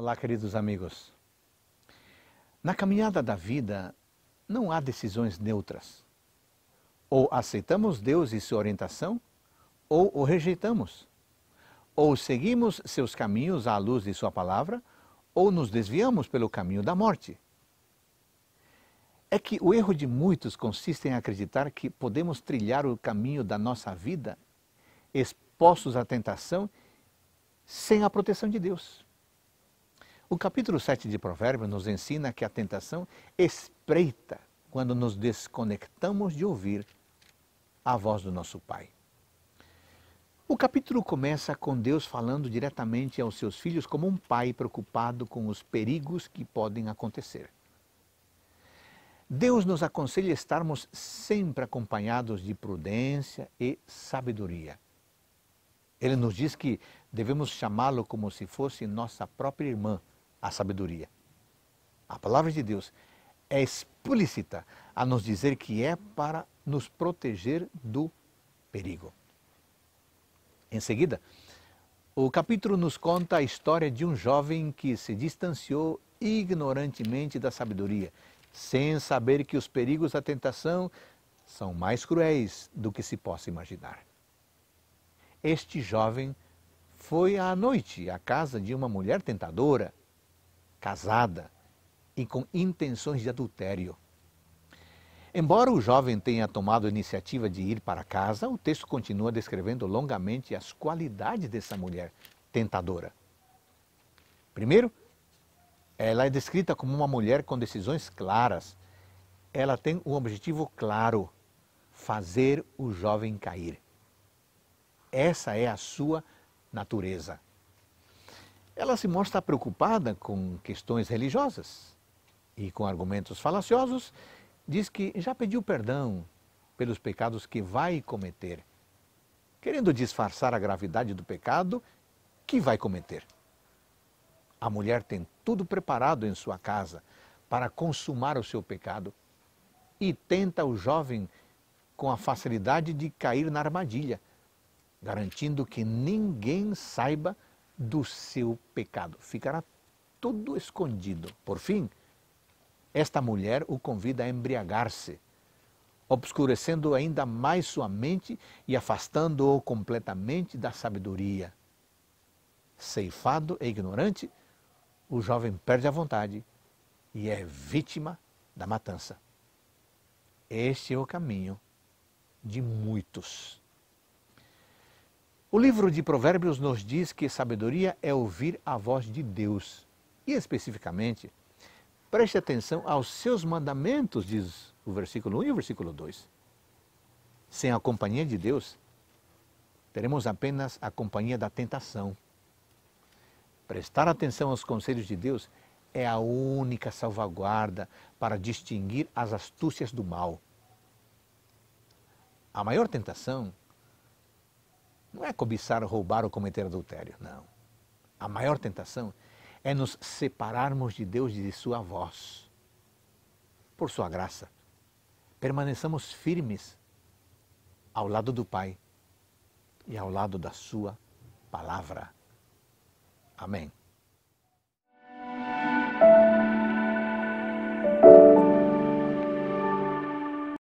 Olá, queridos amigos. Na caminhada da vida, não há decisões neutras. Ou aceitamos Deus e sua orientação, ou o rejeitamos. Ou seguimos seus caminhos à luz de sua palavra, ou nos desviamos pelo caminho da morte. É que o erro de muitos consiste em acreditar que podemos trilhar o caminho da nossa vida expostos à tentação sem a proteção de Deus. O capítulo 7 de Provérbios nos ensina que a tentação espreita quando nos desconectamos de ouvir a voz do nosso Pai. O capítulo começa com Deus falando diretamente aos seus filhos como um pai preocupado com os perigos que podem acontecer. Deus nos aconselha estarmos sempre acompanhados de prudência e sabedoria. Ele nos diz que devemos chamá-lo como se fosse nossa própria irmã, a sabedoria. A palavra de Deus é explícita a nos dizer que é para nos proteger do perigo. Em seguida, o capítulo nos conta a história de um jovem que se distanciou ignorantemente da sabedoria, sem saber que os perigos da tentação são mais cruéis do que se possa imaginar. Este jovem foi à noite à casa de uma mulher tentadora casada e com intenções de adultério. Embora o jovem tenha tomado a iniciativa de ir para casa, o texto continua descrevendo longamente as qualidades dessa mulher tentadora. Primeiro, ela é descrita como uma mulher com decisões claras. Ela tem um objetivo claro: fazer o jovem cair. Essa é a sua natureza ela se mostra preocupada com questões religiosas e com argumentos falaciosos, diz que já pediu perdão pelos pecados que vai cometer, querendo disfarçar a gravidade do pecado que vai cometer. A mulher tem tudo preparado em sua casa para consumar o seu pecado e tenta o jovem com a facilidade de cair na armadilha, garantindo que ninguém saiba do seu pecado. Ficará tudo escondido. Por fim, esta mulher o convida a embriagar-se, obscurecendo ainda mais sua mente e afastando-o completamente da sabedoria. Ceifado e ignorante, o jovem perde a vontade e é vítima da matança. Este é o caminho de muitos. O livro de Provérbios nos diz que sabedoria é ouvir a voz de Deus. E especificamente, preste atenção aos seus mandamentos, diz o versículo 1 e o versículo 2. Sem a companhia de Deus, teremos apenas a companhia da tentação. Prestar atenção aos conselhos de Deus é a única salvaguarda para distinguir as astúcias do mal. A maior tentação não é cobiçar, roubar ou cometer adultério, não. A maior tentação é nos separarmos de Deus e de Sua voz. Por Sua graça, permaneçamos firmes ao lado do Pai e ao lado da Sua palavra. Amém.